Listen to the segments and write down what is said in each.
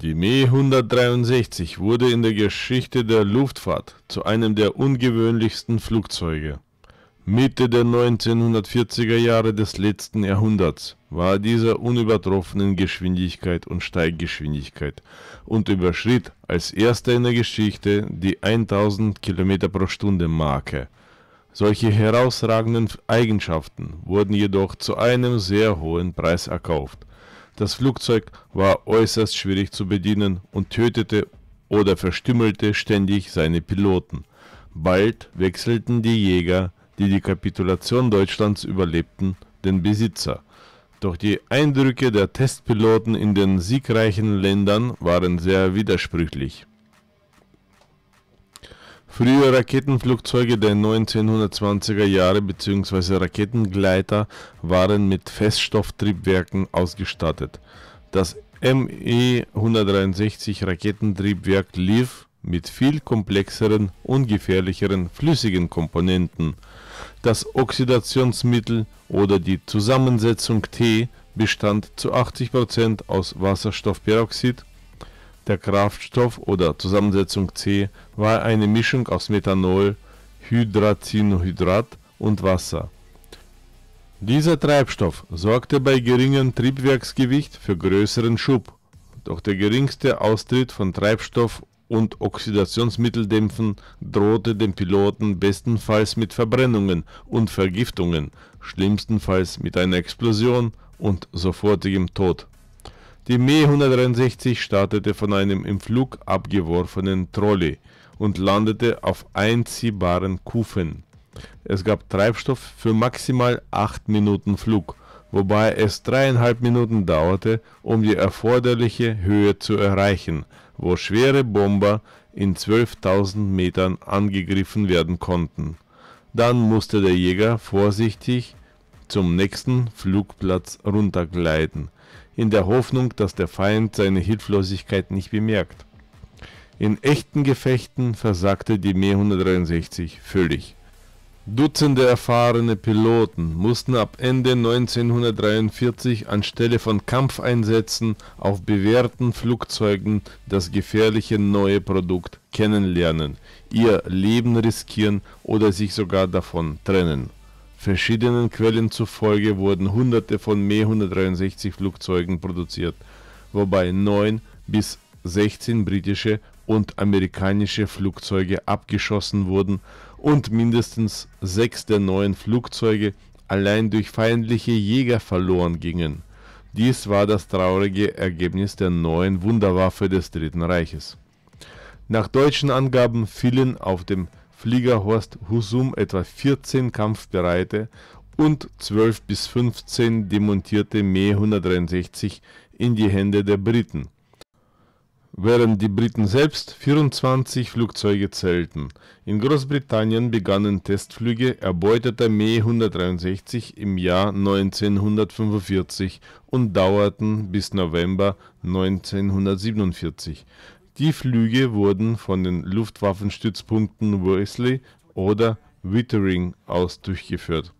Die Me 163 wurde in der Geschichte der Luftfahrt zu einem der ungewöhnlichsten Flugzeuge. Mitte der 1940er Jahre des letzten Jahrhunderts war dieser unübertroffenen Geschwindigkeit und Steiggeschwindigkeit und überschritt als erster in der Geschichte die 1000 km pro Stunde Marke. Solche herausragenden Eigenschaften wurden jedoch zu einem sehr hohen Preis erkauft – das Flugzeug war äußerst schwierig zu bedienen und tötete oder verstümmelte ständig seine Piloten. Bald wechselten die Jäger, die die Kapitulation Deutschlands überlebten, den Besitzer. Doch die Eindrücke der Testpiloten in den siegreichen Ländern waren sehr widersprüchlich. Frühe Raketenflugzeuge der 1920er Jahre bzw. Raketengleiter waren mit Feststofftriebwerken ausgestattet. Das ME-163 Raketentriebwerk lief mit viel komplexeren, ungefährlicheren flüssigen Komponenten. Das Oxidationsmittel oder die Zusammensetzung T bestand zu 80% aus Wasserstoffperoxid der Kraftstoff oder Zusammensetzung C war eine Mischung aus Methanol, Hydrazinohydrat und Wasser. Dieser Treibstoff sorgte bei geringem Triebwerksgewicht für größeren Schub, doch der geringste Austritt von Treibstoff und Oxidationsmitteldämpfen drohte dem Piloten bestenfalls mit Verbrennungen und Vergiftungen, schlimmstenfalls mit einer Explosion und sofortigem Tod. Die Me-163 startete von einem im Flug abgeworfenen Trolley und landete auf einziehbaren Kufen. Es gab Treibstoff für maximal 8 Minuten Flug, wobei es dreieinhalb Minuten dauerte, um die erforderliche Höhe zu erreichen, wo schwere Bomber in 12.000 Metern angegriffen werden konnten. Dann musste der Jäger vorsichtig zum nächsten Flugplatz runtergleiten, in der Hoffnung, dass der Feind seine Hilflosigkeit nicht bemerkt. In echten Gefechten versagte die Me 163 völlig. Dutzende erfahrene Piloten mussten ab Ende 1943 anstelle von Kampfeinsätzen auf bewährten Flugzeugen das gefährliche neue Produkt kennenlernen, ihr Leben riskieren oder sich sogar davon trennen. Verschiedenen Quellen zufolge wurden Hunderte von Me-163-Flugzeugen produziert, wobei neun bis 16 britische und amerikanische Flugzeuge abgeschossen wurden und mindestens sechs der neuen Flugzeuge allein durch feindliche Jäger verloren gingen. Dies war das traurige Ergebnis der neuen Wunderwaffe des Dritten Reiches. Nach deutschen Angaben fielen auf dem Flieger Horst Husum etwa 14 kampfbereite und 12 bis 15 demontierte Me-163 in die Hände der Briten, während die Briten selbst 24 Flugzeuge zählten. In Großbritannien begannen Testflüge erbeuteter Me-163 im Jahr 1945 und dauerten bis November 1947. Die Flüge wurden von den Luftwaffenstützpunkten Worsley oder Wittering aus durchgeführt.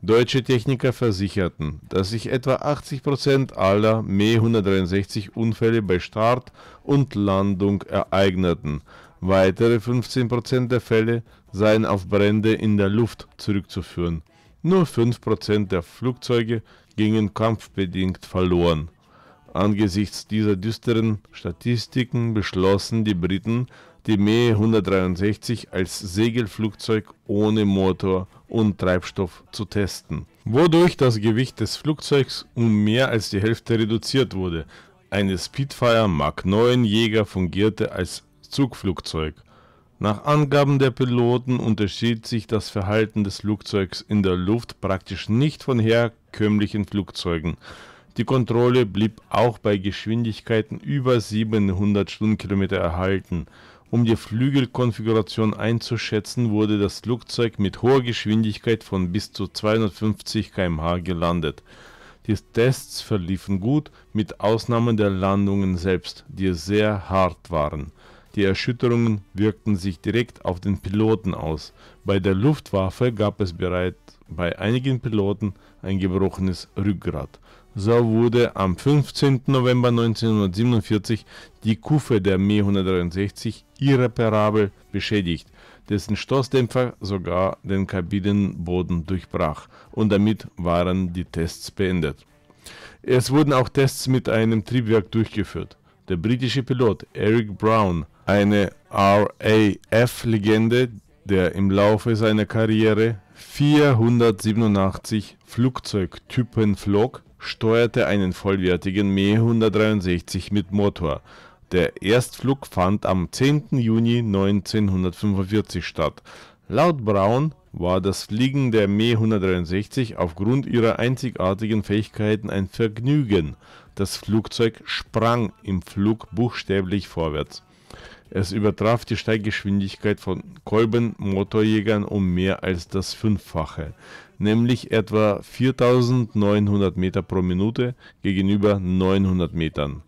Deutsche Techniker versicherten, dass sich etwa 80% Prozent aller ME-163-Unfälle bei Start und Landung ereigneten. Weitere 15% Prozent der Fälle seien auf Brände in der Luft zurückzuführen. Nur 5% der Flugzeuge gingen kampfbedingt verloren. Angesichts dieser düsteren Statistiken beschlossen die Briten, die Me 163 als Segelflugzeug ohne Motor und Treibstoff zu testen, wodurch das Gewicht des Flugzeugs um mehr als die Hälfte reduziert wurde. Eine Spitfire Mark 9 Jäger fungierte als Zugflugzeug. Nach Angaben der Piloten unterschied sich das Verhalten des Flugzeugs in der Luft praktisch nicht von herkömmlichen Flugzeugen. Die Kontrolle blieb auch bei Geschwindigkeiten über 700 Stundenkilometer erhalten. Um die Flügelkonfiguration einzuschätzen, wurde das Flugzeug mit hoher Geschwindigkeit von bis zu 250 km/h gelandet. Die Tests verliefen gut, mit Ausnahme der Landungen selbst, die sehr hart waren. Die Erschütterungen wirkten sich direkt auf den Piloten aus. Bei der Luftwaffe gab es bereits bei einigen Piloten ein gebrochenes Rückgrat. So wurde am 15. November 1947 die Kufe der Me 163 irreparabel beschädigt, dessen Stoßdämpfer sogar den Kabinenboden durchbrach und damit waren die Tests beendet. Es wurden auch Tests mit einem Triebwerk durchgeführt. Der britische Pilot Eric Brown, eine RAF-Legende, der im Laufe seiner Karriere 487 Flugzeugtypen flog, steuerte einen vollwertigen Me 163 mit Motor. Der Erstflug fand am 10. Juni 1945 statt. Laut Brown war das Fliegen der Me-163 aufgrund ihrer einzigartigen Fähigkeiten ein Vergnügen. Das Flugzeug sprang im Flug buchstäblich vorwärts. Es übertraf die Steiggeschwindigkeit von Kolbenmotorjägern um mehr als das Fünffache, nämlich etwa 4900 Meter pro Minute gegenüber 900 Metern.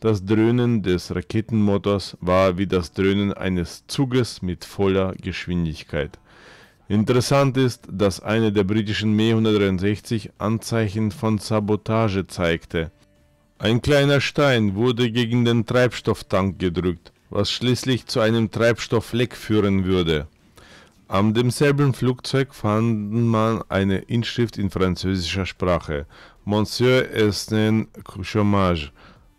Das Dröhnen des Raketenmotors war wie das Dröhnen eines Zuges mit voller Geschwindigkeit. Interessant ist, dass eine der britischen Me-163 Anzeichen von Sabotage zeigte. Ein kleiner Stein wurde gegen den Treibstofftank gedrückt, was schließlich zu einem Treibstoffleck führen würde. Am demselben Flugzeug fand man eine Inschrift in französischer Sprache. Monsieur est un chômage.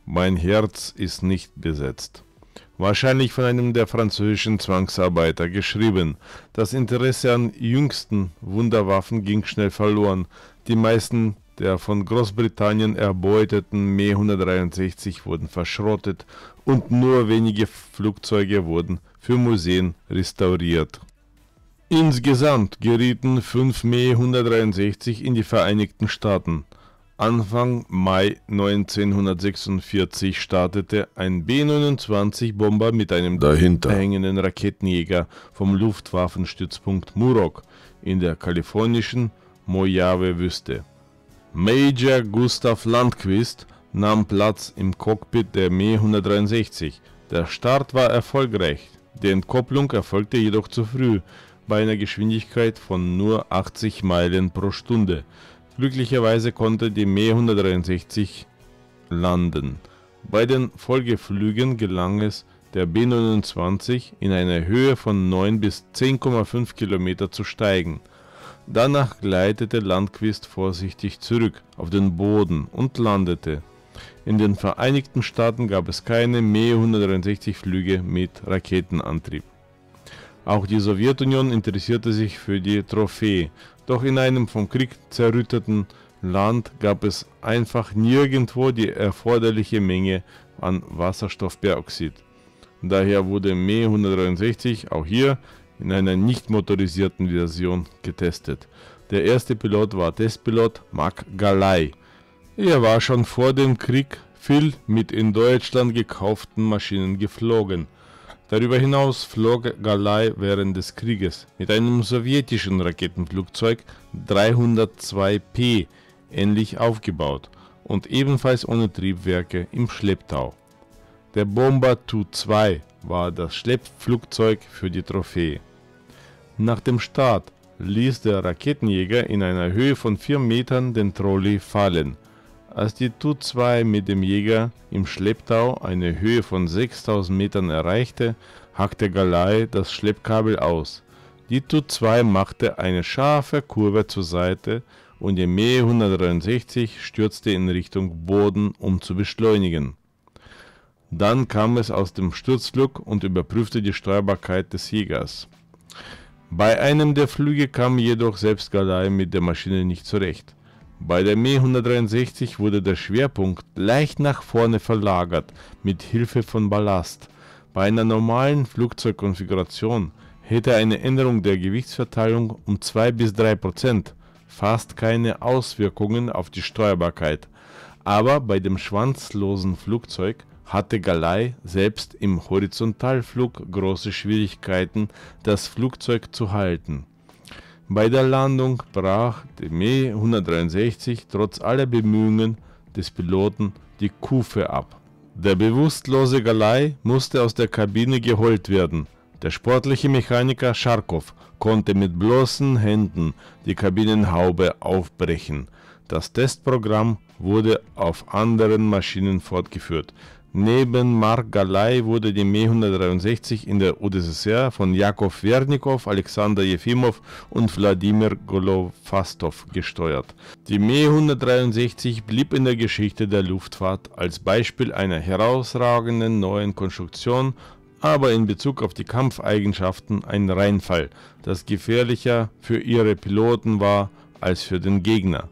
Mein Herz ist nicht besetzt wahrscheinlich von einem der französischen Zwangsarbeiter, geschrieben. Das Interesse an jüngsten Wunderwaffen ging schnell verloren. Die meisten der von Großbritannien erbeuteten Me-163 wurden verschrottet und nur wenige Flugzeuge wurden für Museen restauriert. Insgesamt gerieten fünf Me-163 in die Vereinigten Staaten. Anfang Mai 1946 startete ein B-29-Bomber mit einem dahinter hängenden Raketenjäger vom Luftwaffenstützpunkt Murok in der kalifornischen Mojave-Wüste. Major Gustav Landquist nahm Platz im Cockpit der Me 163. Der Start war erfolgreich. Die Entkopplung erfolgte jedoch zu früh, bei einer Geschwindigkeit von nur 80 Meilen pro Stunde. Glücklicherweise konnte die Me 163 landen. Bei den Folgeflügen gelang es der B29 in einer Höhe von 9 bis 10,5 Kilometer zu steigen. Danach gleitete Landquist vorsichtig zurück auf den Boden und landete. In den Vereinigten Staaten gab es keine Me 163 Flüge mit Raketenantrieb. Auch die Sowjetunion interessierte sich für die Trophäe, doch in einem vom Krieg zerrütteten Land gab es einfach nirgendwo die erforderliche Menge an Wasserstoffperoxid. Daher wurde ME 163 auch hier in einer nicht motorisierten Version getestet. Der erste Pilot war Testpilot Mark Galay. Er war schon vor dem Krieg viel mit in Deutschland gekauften Maschinen geflogen. Darüber hinaus flog Galay während des Krieges mit einem sowjetischen Raketenflugzeug 302P ähnlich aufgebaut und ebenfalls ohne Triebwerke im Schlepptau. Der Bomber Tu-2 war das Schleppflugzeug für die Trophäe. Nach dem Start ließ der Raketenjäger in einer Höhe von 4 Metern den Trolley fallen als die Tu-2 mit dem Jäger im Schlepptau eine Höhe von 6000 Metern erreichte, hackte Galay das Schleppkabel aus. Die Tu-2 machte eine scharfe Kurve zur Seite und die Me 163 stürzte in Richtung Boden, um zu beschleunigen. Dann kam es aus dem Sturzflug und überprüfte die Steuerbarkeit des Jägers. Bei einem der Flüge kam jedoch selbst Galay mit der Maschine nicht zurecht. Bei der Me 163 wurde der Schwerpunkt leicht nach vorne verlagert mit Hilfe von Ballast. Bei einer normalen Flugzeugkonfiguration hätte eine Änderung der Gewichtsverteilung um 2 bis 3 Prozent fast keine Auswirkungen auf die Steuerbarkeit. Aber bei dem schwanzlosen Flugzeug hatte Galay selbst im Horizontalflug große Schwierigkeiten, das Flugzeug zu halten. Bei der Landung brach der Me 163 trotz aller Bemühungen des Piloten die Kufe ab. Der bewusstlose Galei musste aus der Kabine geholt werden. Der sportliche Mechaniker Scharkow konnte mit bloßen Händen die Kabinenhaube aufbrechen. Das Testprogramm wurde auf anderen Maschinen fortgeführt. Neben Mark Galay wurde die Me-163 in der UdSSR von Jakov Wernikow, Alexander Jefimov und Wladimir Golovastov gesteuert. Die Me-163 blieb in der Geschichte der Luftfahrt als Beispiel einer herausragenden neuen Konstruktion, aber in Bezug auf die Kampfeigenschaften ein Reinfall, das gefährlicher für ihre Piloten war als für den Gegner.